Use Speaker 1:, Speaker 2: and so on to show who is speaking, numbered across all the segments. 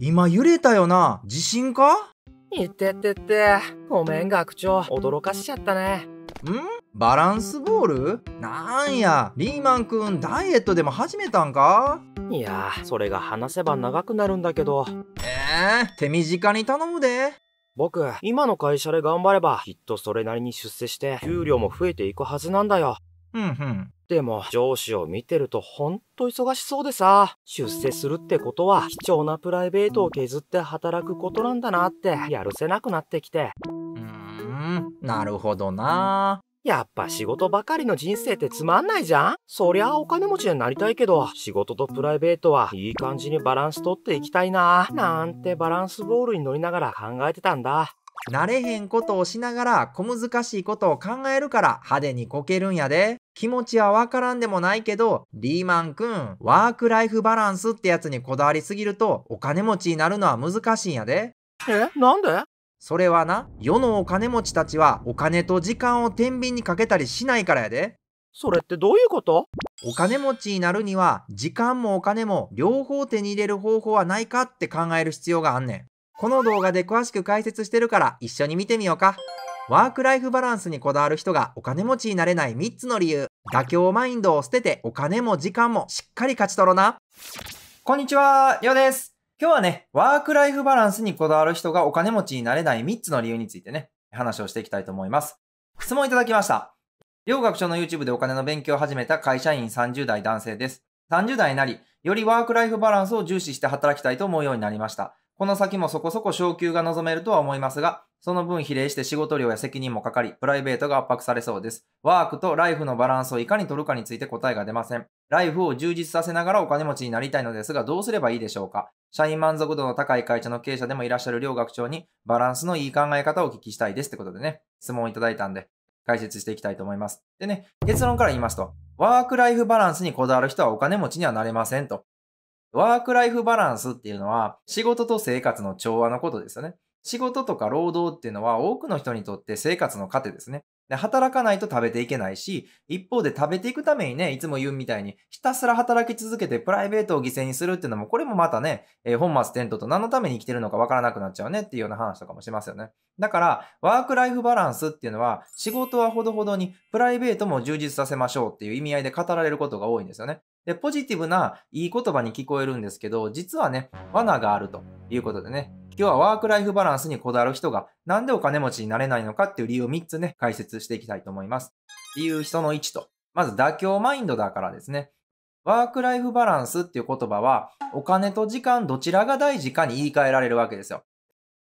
Speaker 1: 今揺れたよな地
Speaker 2: 震かいてててごめん学長驚かしちゃったねん
Speaker 1: バランスボールなんや
Speaker 2: リーマンくんダイエットでも始めたんかいやそれが話せば長くなるんだけどえー、手短に頼むで僕今の会社で頑張ればきっとそれなりに出世して給料も増えていくはずなんだようんふんでも、上司を見てるとほんと忙しそうでさ、出世するってことは貴重なプライベートを削って働くことなんだなって、やるせなくなってきて。うーん、なるほどなやっぱ仕事ばかりの人生ってつまんないじゃんそりゃお金持ちになりたいけど、仕事とプライベートはいい感じにバランス取っていきたいな。なんてバランスボールに乗りながら考えてたんだ。慣れへんことをしながら小難しいことを考えるから派手にこけるんやで。気持ち
Speaker 1: はわからんでもないけど、リーマンくん、ワークライフバランスってやつにこだわりすぎると、お金持ちになるのは難しいんやで。え、なんでそれはな、世のお金持ちたちはお金と時間を天秤にかけたりしないからやで。それってどういうことお金持ちになるには、時間もお金も両方手に入れる方法はないかって考える必要があんねん。この動画で詳しく解説してるから一緒に見てみようか。ワークライフバランスにこだわる人がお金持ちになれない3つの理由。妥協マインドを捨ててお金も時間もしっかり勝ち取ろな。こんにちは、りょうです。今日はね、ワークライフバランスにこだわる人がお金持ちになれない3つの理由についてね、話をしていきたいと思います。質問いただきました。両学長の YouTube でお金の勉強を始めた会社員30代男性です。30代になり、よりワークライフバランスを重視して働きたいと思うようになりました。この先もそこそこ昇給が望めるとは思いますが、その分比例して仕事量や責任もかかり、プライベートが圧迫されそうです。ワークとライフのバランスをいかに取るかについて答えが出ません。ライフを充実させながらお金持ちになりたいのですが、どうすればいいでしょうか社員満足度の高い会社の経営者でもいらっしゃる両学長に、バランスのいい考え方をお聞きしたいですってことでね、質問をいただいたんで、解説していきたいと思います。でね、結論から言いますと、ワークライフバランスにこだわる人はお金持ちにはなれませんと。ワークライフバランスっていうのは仕事と生活の調和のことですよね。仕事とか労働っていうのは多くの人にとって生活の糧ですね。で働かないと食べていけないし、一方で食べていくためにね、いつも言うみたいに、ひたすら働き続けてプライベートを犠牲にするっていうのも、これもまたね、えー、本末転倒と何のために生きてるのかわからなくなっちゃうねっていうような話とかもしますよね。だから、ワークライフバランスっていうのは、仕事はほどほどに、プライベートも充実させましょうっていう意味合いで語られることが多いんですよね。で、ポジティブないい言葉に聞こえるんですけど、実はね、罠があるということでね、今日はワークライフバランスにこだわる人がなんでお金持ちになれないのかっていう理由を3つね、解説していきたいと思います。理由人の1と、まず妥協マインドだからですね。ワークライフバランスっていう言葉は、お金と時間どちらが大事かに言い換えられるわけですよ。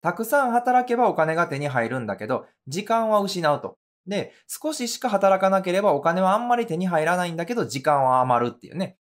Speaker 1: たくさん働けばお金が手に入るんだけど、時間は失うと。で、少ししか働かなければお金はあんまり手に入らないんだけど、時間は余るっていうね。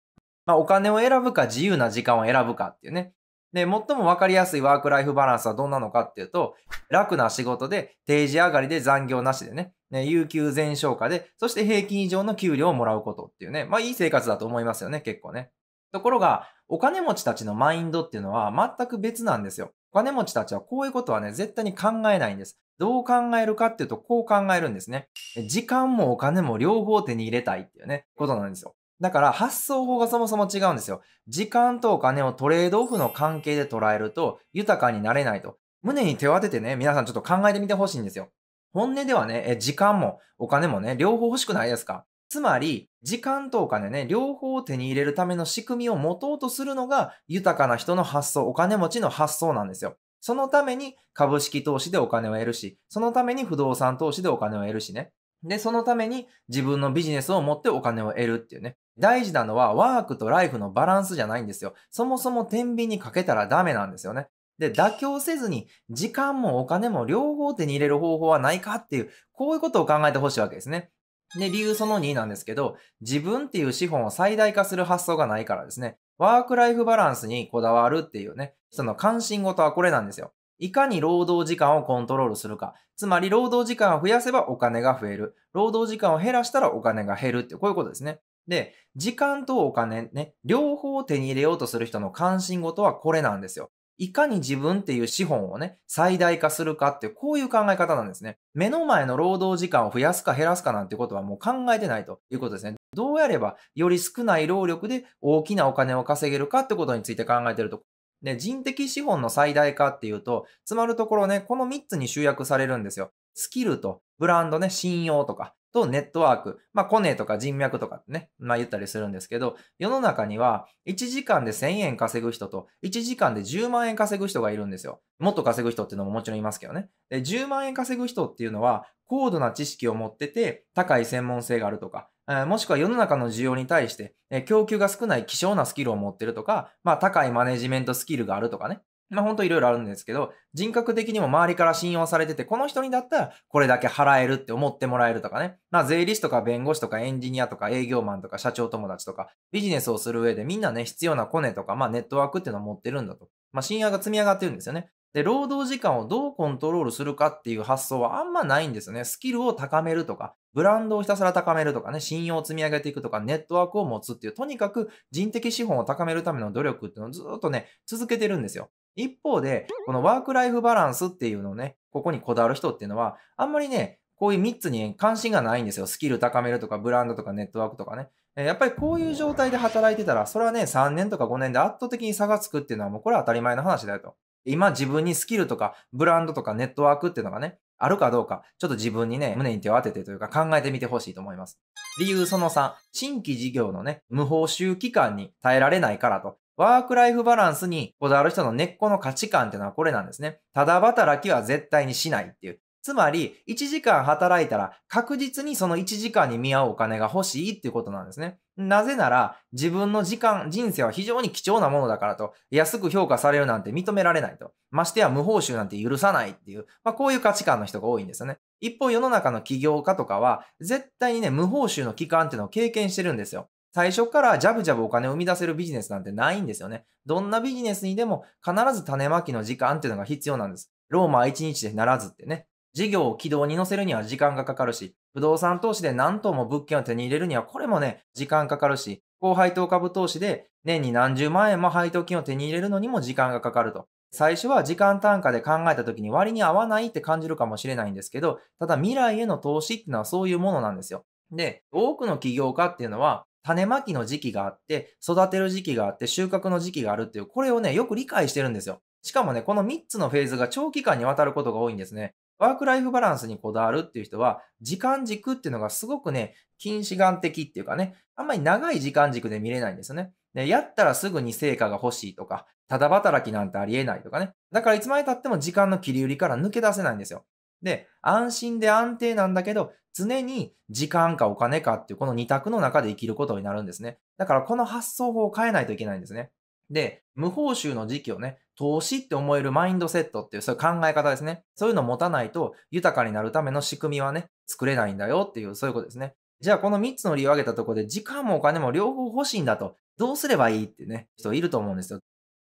Speaker 1: まあ、お金を選ぶか自由な時間を選ぶかっていうね。で、最も分かりやすいワークライフバランスはどんなのかっていうと、楽な仕事で、定時上がりで残業なしでね、ね有給全消化で、そして平均以上の給料をもらうことっていうね、まあいい生活だと思いますよね、結構ね。ところが、お金持ちたちのマインドっていうのは全く別なんですよ。お金持ちたちはこういうことはね、絶対に考えないんです。どう考えるかっていうと、こう考えるんですね。時間もお金も両方手に入れたいっていうね、ことなんですよ。だから発想法がそもそも違うんですよ。時間とお金をトレードオフの関係で捉えると豊かになれないと。胸に手を当ててね、皆さんちょっと考えてみてほしいんですよ。本音ではね、時間もお金もね、両方欲しくないですかつまり、時間とお金ね、両方を手に入れるための仕組みを持とうとするのが、豊かな人の発想、お金持ちの発想なんですよ。そのために株式投資でお金を得るし、そのために不動産投資でお金を得るしね。で、そのために自分のビジネスを持ってお金を得るっていうね。大事なのはワークとライフのバランスじゃないんですよ。そもそも天秤にかけたらダメなんですよね。で、妥協せずに時間もお金も両方手に入れる方法はないかっていう、こういうことを考えてほしいわけですね。で、理由その2なんですけど、自分っていう資本を最大化する発想がないからですね。ワークライフバランスにこだわるっていうね、その関心事はこれなんですよ。いかに労働時間をコントロールするか。つまり、労働時間を増やせばお金が増える。労働時間を減らしたらお金が減るって、こういうことですね。で、時間とお金ね、両方手に入れようとする人の関心事はこれなんですよ。いかに自分っていう資本をね、最大化するかって、こういう考え方なんですね。目の前の労働時間を増やすか減らすかなんてことはもう考えてないということですね。どうやればより少ない労力で大きなお金を稼げるかってことについて考えてると。で、人的資本の最大化っていうと、つまるところね、この3つに集約されるんですよ。スキルとブランドね、信用とか、とネットワーク、まあ、コネとか人脈とかってね、まあ、言ったりするんですけど、世の中には1時間で1000円稼ぐ人と1時間で10万円稼ぐ人がいるんですよ。もっと稼ぐ人っていうのももちろんいますけどね。で、10万円稼ぐ人っていうのは、高度な知識を持ってて、高い専門性があるとか、もしくは世の中の需要に対して、供給が少ない希少なスキルを持ってるとか、まあ高いマネジメントスキルがあるとかね。まあ本当いろいろあるんですけど、人格的にも周りから信用されてて、この人にだったらこれだけ払えるって思ってもらえるとかね。まあ税理士とか弁護士とかエンジニアとか営業マンとか社長友達とか、ビジネスをする上でみんなね、必要なコネとか、まあネットワークっていうのを持ってるんだと。まあ信用が積み上がってるんですよね。で、労働時間をどうコントロールするかっていう発想はあんまないんですよね。スキルを高めるとか、ブランドをひたすら高めるとかね、信用を積み上げていくとか、ネットワークを持つっていう、とにかく人的資本を高めるための努力っていうのをずっとね、続けてるんですよ。一方で、このワークライフバランスっていうのをね、ここにこだわる人っていうのは、あんまりね、こういう3つに関心がないんですよ。スキル高めるとか、ブランドとか、ネットワークとかね。やっぱりこういう状態で働いてたら、それはね、3年とか5年で圧倒的に差がつくっていうのはもうこれは当たり前の話だよと。今自分にスキルとか、ブランドとか、ネットワークっていうのがね、あるかどうか、ちょっと自分にね、胸に手を当ててというか考えてみてほしいと思います。理由その3、新規事業のね、無報酬期間に耐えられないからと。ワークライフバランスにこだわる人の根っこの価値観っていうのはこれなんですね。ただ働きは絶対にしないっていう。つまり、1時間働いたら確実にその1時間に見合うお金が欲しいっていうことなんですね。なぜなら、自分の時間、人生は非常に貴重なものだからと、安く評価されるなんて認められないと。ましてや無報酬なんて許さないっていう、まあこういう価値観の人が多いんですよね。一方世の中の起業家とかは、絶対にね、無報酬の期間っていうのを経験してるんですよ。最初からジャブジャブお金を生み出せるビジネスなんてないんですよね。どんなビジネスにでも必ず種まきの時間っていうのが必要なんです。ローマ1日でならずってね。事業を軌道に乗せるには時間がかかるし、不動産投資で何棟も物件を手に入れるにはこれもね、時間かかるし、高配当株投資で年に何十万円も配当金を手に入れるのにも時間がかかると。最初は時間単価で考えた時に割に合わないって感じるかもしれないんですけど、ただ未来への投資っていうのはそういうものなんですよ。で、多くの起業家っていうのは種まきの時期があって、育てる時期があって、収穫の時期があるっていう、これをね、よく理解してるんですよ。しかもね、この3つのフェーズが長期間にわたることが多いんですね。ワークライフバランスにこだわるっていう人は、時間軸っていうのがすごくね、近視眼的っていうかね、あんまり長い時間軸で見れないんですよね。で、やったらすぐに成果が欲しいとか、ただ働きなんてありえないとかね。だからいつまで経っても時間の切り売りから抜け出せないんですよ。で、安心で安定なんだけど、常に時間かお金かっていうこの2択の中で生きることになるんですね。だからこの発想法を変えないといけないんですね。で、無報酬の時期をね、投資って思えるマインドセットっていう、そういう考え方ですね。そういうのを持たないと、豊かになるための仕組みはね、作れないんだよっていう、そういうことですね。じゃあ、この3つの理由を挙げたところで、時間もお金も両方欲しいんだと、どうすればいいってね、人いると思うんですよ。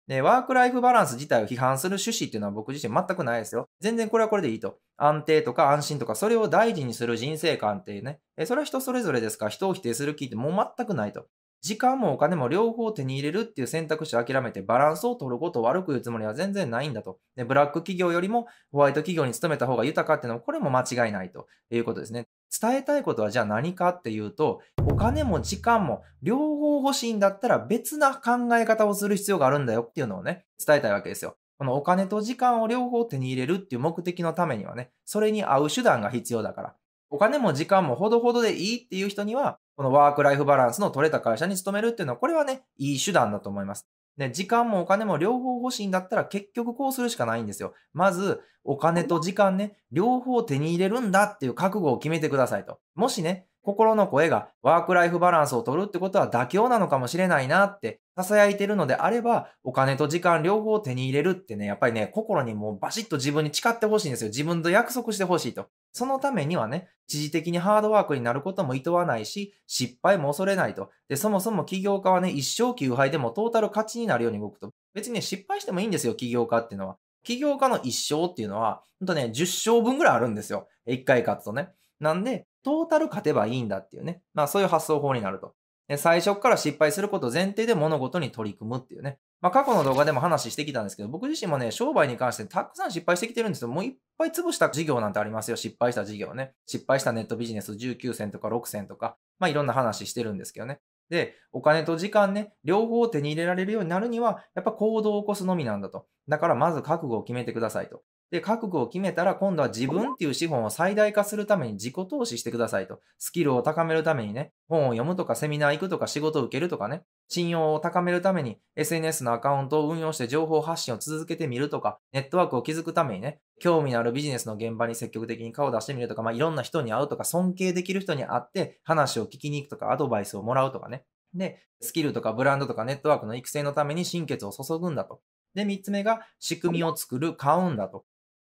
Speaker 1: で、ワークライフバランス自体を批判する趣旨っていうのは僕自身全くないですよ。全然これはこれでいいと。安定とか安心とか、それを大事にする人生観っていうね、それは人それぞれですから、人を否定する気ってもう全くないと。時間もお金も両方手に入れるっていう選択肢を諦めてバランスを取ることを悪く言うつもりは全然ないんだと。で、ブラック企業よりもホワイト企業に勤めた方が豊かっていうのはこれも間違いないということですね。伝えたいことはじゃあ何かっていうと、お金も時間も両方欲しいんだったら別な考え方をする必要があるんだよっていうのをね、伝えたいわけですよ。このお金と時間を両方手に入れるっていう目的のためにはね、それに合う手段が必要だから。お金も時間もほどほどでいいっていう人には、このワークライフバランスの取れた会社に勤めるっていうのは、これはね、いい手段だと思います。ね、時間もお金も両方欲しいんだったら結局こうするしかないんですよ。まず、お金と時間ね、両方手に入れるんだっていう覚悟を決めてくださいと。もしね、心の声がワークライフバランスを取るってことは妥協なのかもしれないなって囁いてるのであれば、お金と時間両方を手に入れるってね、やっぱりね、心にもうバシッと自分に誓ってほしいんですよ。自分と約束してほしいと。そのためにはね、知事的にハードワークになることも厭わないし、失敗も恐れないと。で、そもそも起業家はね、一生休杯でもトータル勝ちになるように動くと。別にね、失敗してもいいんですよ、起業家っていうのは。起業家の一生っていうのは、ほんとね、10勝分ぐらいあるんですよ。1回勝つとね。なんで、トータル勝てばいいんだっていうね。まあそういう発想法になると。で最初から失敗すること前提で物事に取り組むっていうね。まあ過去の動画でも話してきたんですけど、僕自身もね、商売に関してたくさん失敗してきてるんですよ。もういっぱい潰した事業なんてありますよ。失敗した事業ね。失敗したネットビジネス19選とか6銭とか、まあいろんな話してるんですけどね。で、お金と時間ね、両方手に入れられるようになるには、やっぱ行動を起こすのみなんだと。だからまず覚悟を決めてくださいと。で、覚悟を決めたら今度は自分っていう資本を最大化するために自己投資してくださいと。スキルを高めるためにね、本を読むとかセミナー行くとか仕事を受けるとかね、信用を高めるために SNS のアカウントを運用して情報発信を続けてみるとか、ネットワークを築くためにね、興味のあるビジネスの現場に積極的に顔を出してみるとか、まあ、いろんな人に会うとか、尊敬できる人に会って話を聞きに行くとか、アドバイスをもらうとかね。で、スキルとかブランドとかネットワークの育成のために心血を注ぐんだと。で、三つ目が仕組みを作る、買うんだと。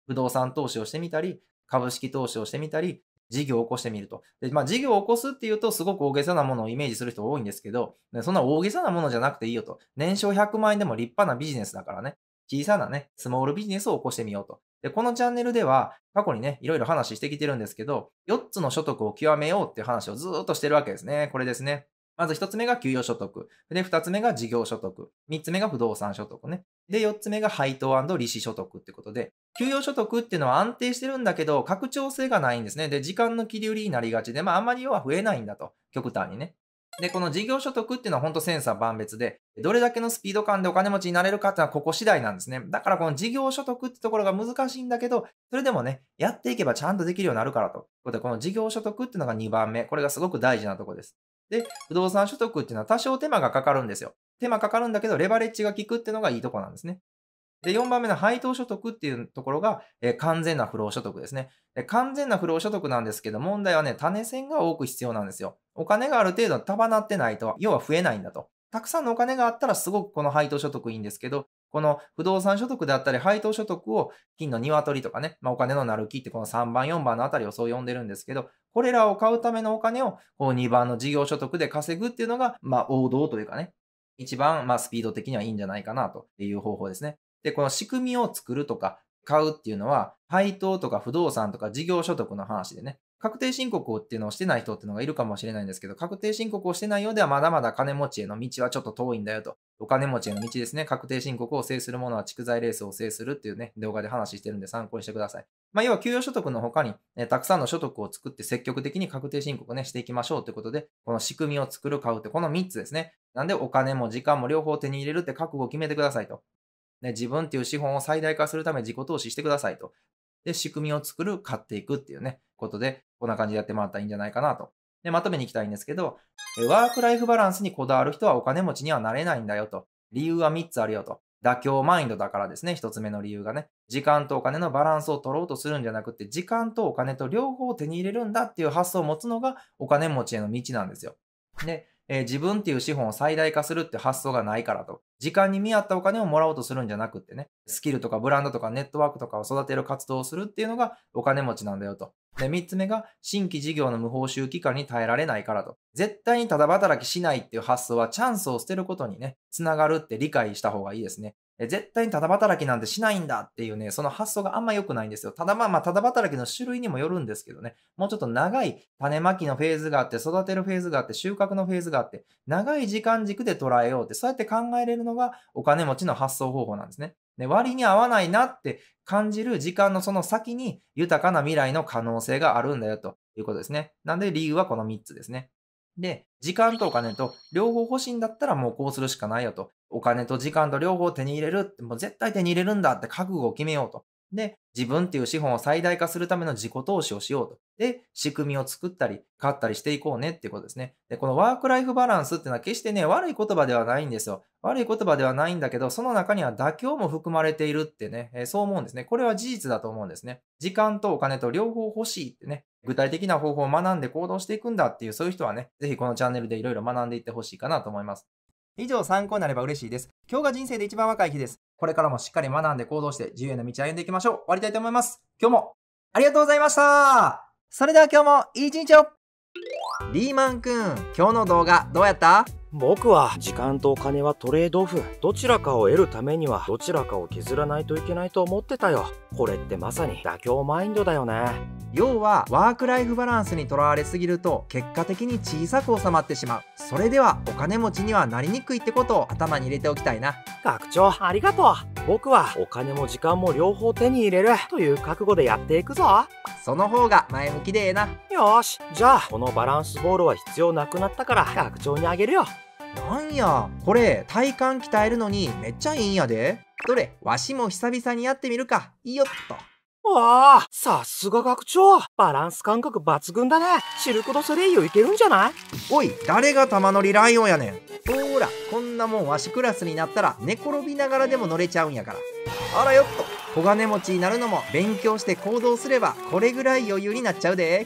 Speaker 1: 不動産投資をしてみたり、株式投資をしてみたり、事業を起こしてみると。で、まあ、事業を起こすっていうと、すごく大げさなものをイメージする人多いんですけど、そんな大げさなものじゃなくていいよと。年商100万円でも立派なビジネスだからね、小さなね、スモールビジネスを起こしてみようと。で、このチャンネルでは、過去にね、いろいろ話してきてるんですけど、4つの所得を極めようっていう話をずっとしてるわけですね。これですね。まず1つ目が給与所得。で、2つ目が事業所得。3つ目が不動産所得ね。で、4つ目が配当利子所得ってことで、給与所得っていうのは安定してるんだけど、拡張性がないんですね。で、時間の切り売りになりがちで、まあ、あんまり要は増えないんだと。極端にね。で、この事業所得っていうのは本当センサー万別で、どれだけのスピード感でお金持ちになれるかっていうのはここ次第なんですね。だからこの事業所得ってところが難しいんだけど、それでもね、やっていけばちゃんとできるようになるからと。ということで、この事業所得っていうのが2番目。これがすごく大事なとこです。で、不動産所得っていうのは多少手間がかかるんですよ。手間かかるんだけど、レバレッジが効くっていうのがいいとこなんですね。で、4番目の配当所得っていうところが、えー、完全な不労所得ですねで。完全な不労所得なんですけど、問題はね、種銭が多く必要なんですよ。お金がある程度束なってないと、要は増えないんだと。たくさんのお金があったらすごくこの配当所得いいんですけど、この不動産所得であったり配当所得を金の鶏とかね、まあ、お金のなる木ってこの3番、4番のあたりをそう呼んでるんですけど、これらを買うためのお金をこう2番の事業所得で稼ぐっていうのが、まあ、王道というかね、一番、まあ、スピード的にはいいんじゃないかなという方法ですね。で、この仕組みを作るとか買うっていうのは、配当とか不動産とか事業所得の話でね、確定申告っていうのをしてない人っていうのがいるかもしれないんですけど、確定申告をしてないようではまだまだ金持ちへの道はちょっと遠いんだよと。お金持ちへの道ですね。確定申告を制するものは蓄財レースを制するっていうね、動画で話してるんで参考にしてください。まあ、要は給与所得の他に、えたくさんの所得を作って積極的に確定申告ね、していきましょうということで、この仕組みを作る、買うって、この3つですね。なんでお金も時間も両方手に入れるって覚悟を決めてくださいと。ね、自分っていう資本を最大化するため自己投資してくださいと。で、仕組みを作る、買っていくっていうね、ことで、こんな感じでやってもらったらいいんじゃないかなと。で、まとめに行きたいんですけど、ワークライフバランスにこだわる人はお金持ちにはなれないんだよと。理由は3つあるよと。妥協マインドだからですね、1つ目の理由がね。時間とお金のバランスを取ろうとするんじゃなくて、時間とお金と両方手に入れるんだっていう発想を持つのがお金持ちへの道なんですよ。で、えー、自分っていう資本を最大化するって発想がないからと。時間に見合ったお金をもらおうとするんじゃなくってね、スキルとかブランドとかネットワークとかを育てる活動をするっていうのがお金持ちなんだよと。で、三つ目が、新規事業の無報酬期間に耐えられないからと。絶対にただ働きしないっていう発想はチャンスを捨てることにね、つながるって理解した方がいいですね。絶対にただ働きなんてしないんだっていうね、その発想があんま良くないんですよ。ただまあまあ、ただ働きの種類にもよるんですけどね、もうちょっと長い種まきのフェーズがあって、育てるフェーズがあって、収穫のフェーズがあって、長い時間軸で捉えようって、そうやって考えれるのがお金持ちの発想方法なんですね。ね、割に合わないなって感じる時間のその先に豊かな未来の可能性があるんだよということですね。なんで理由はこの3つですね。で、時間とお金と両方欲しいんだったらもうこうするしかないよとお金と時間と両方手に入れるって、もう絶対手に入れるんだって覚悟を決めようと。で、自分っていう資本を最大化するための自己投資をしようと。で、仕組みを作ったり、買ったりしていこうねっていうことですね。で、このワークライフバランスっていうのは決してね、悪い言葉ではないんですよ。悪い言葉ではないんだけど、その中には妥協も含まれているってね、えー、そう思うんですね。これは事実だと思うんですね。時間とお金と両方欲しいってね、具体的な方法を学んで行動していくんだっていう、そういう人はね、ぜひこのチャンネルでいろいろ学んでいってほしいかなと思います。以上参考になれば嬉しいです。今日が人生で一番若い日です。これからもしっかり学んで行動して自由な道を歩んでいきましょう。終わりたいと思います。今日もありがとうございましたそれでは今日もいい一日を
Speaker 2: リーマンくん、今日の動画どうやった僕は時間とお金はトレードオフどちらかを得るためにはどちらかを削らないといけないと思ってたよこれってまさに妥協マインドだよね要はワークライフバランスにとらわれすぎると結果的に小さく収まってしまうそれではお金持ちにはなりにくいってことを頭に入れておきたいな学長ありがとう僕はお金も時間も両方手に入れるという覚悟でやっていくぞその方が前向きでええなよしじゃあこのバランスボールは必要なくなったから学長にあげるよ
Speaker 1: なんやこれ体幹鍛えるのにめっちゃいいんやで
Speaker 2: どれわしも久々にやってみるかいいよっとわあ、さすが学長。バランス感覚抜群だね。シルク・ド・ソレイユいけるんじゃないおい、誰が玉乗り
Speaker 1: ライオンやねん。ほら、こんなもんわしクラスになったら寝転びながらでも乗れちゃうんやから。あらよっと、小金持ちになるのも勉強して行動すればこれぐらい余裕になっちゃうで。